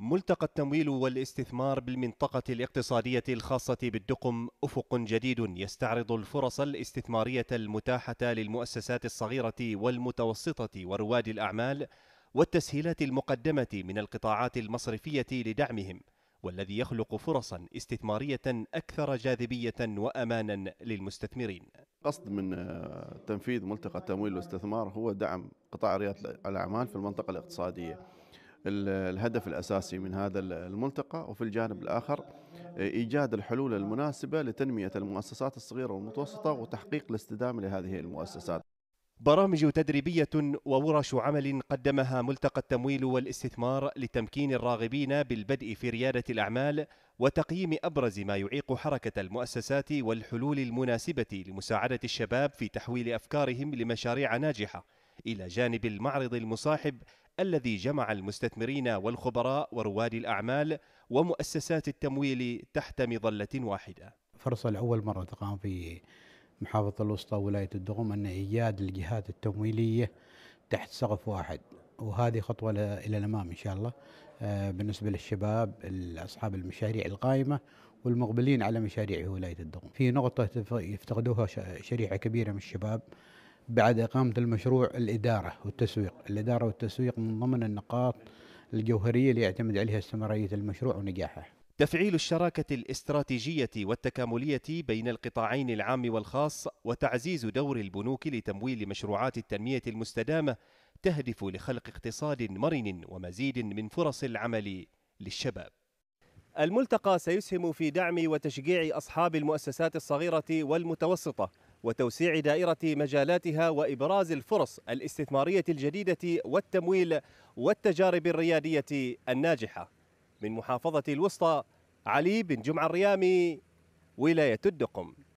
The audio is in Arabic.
ملتقى التمويل والاستثمار بالمنطقة الاقتصادية الخاصة بالدقم أفق جديد يستعرض الفرص الاستثمارية المتاحة للمؤسسات الصغيرة والمتوسطة ورواد الأعمال والتسهيلات المقدمة من القطاعات المصرفية لدعمهم والذي يخلق فرصا استثمارية أكثر جاذبية وأمانا للمستثمرين قصد من آه، تنفيذ ملتقى التمويل والاستثمار هو دعم قطاع ريادة الأعمال في المنطقة الاقتصادية الهدف الأساسي من هذا الملتقى وفي الجانب الآخر إيجاد الحلول المناسبة لتنمية المؤسسات الصغيرة والمتوسطة وتحقيق الاستدامة لهذه المؤسسات برامج تدريبية وورش عمل قدمها ملتقى التمويل والاستثمار لتمكين الراغبين بالبدء في ريادة الأعمال وتقييم أبرز ما يعيق حركة المؤسسات والحلول المناسبة لمساعدة الشباب في تحويل أفكارهم لمشاريع ناجحة إلى جانب المعرض المصاحب الذي جمع المستثمرين والخبراء ورواد الأعمال ومؤسسات التمويل تحت مظلة واحدة فرصة لأول مرة تقام في محافظة الوسطى ولاية الدغم أن إيجاد الجهات التمويلية تحت سقف واحد وهذه خطوة إلى الأمام إن شاء الله آه، بالنسبة للشباب أصحاب المشاريع القائمة والمقبلين على مشاريع ولاية الدغم في نقطة يفتقدوها شريحة كبيرة من الشباب بعد إقامة المشروع الإدارة والتسويق الإدارة والتسويق من ضمن النقاط الجوهرية اللي يعتمد عليها استمرارية المشروع ونجاحه تفعيل الشراكة الاستراتيجية والتكاملية بين القطاعين العام والخاص وتعزيز دور البنوك لتمويل مشروعات التنمية المستدامة تهدف لخلق اقتصاد مرن ومزيد من فرص العمل للشباب. الملتقى سيسهم في دعم وتشجيع أصحاب المؤسسات الصغيرة والمتوسطة وتوسيع دائرة مجالاتها وإبراز الفرص الاستثمارية الجديدة والتمويل والتجارب الريادية الناجحة من محافظة الوسطى علي بن جمعة الريامي ولاية الدقم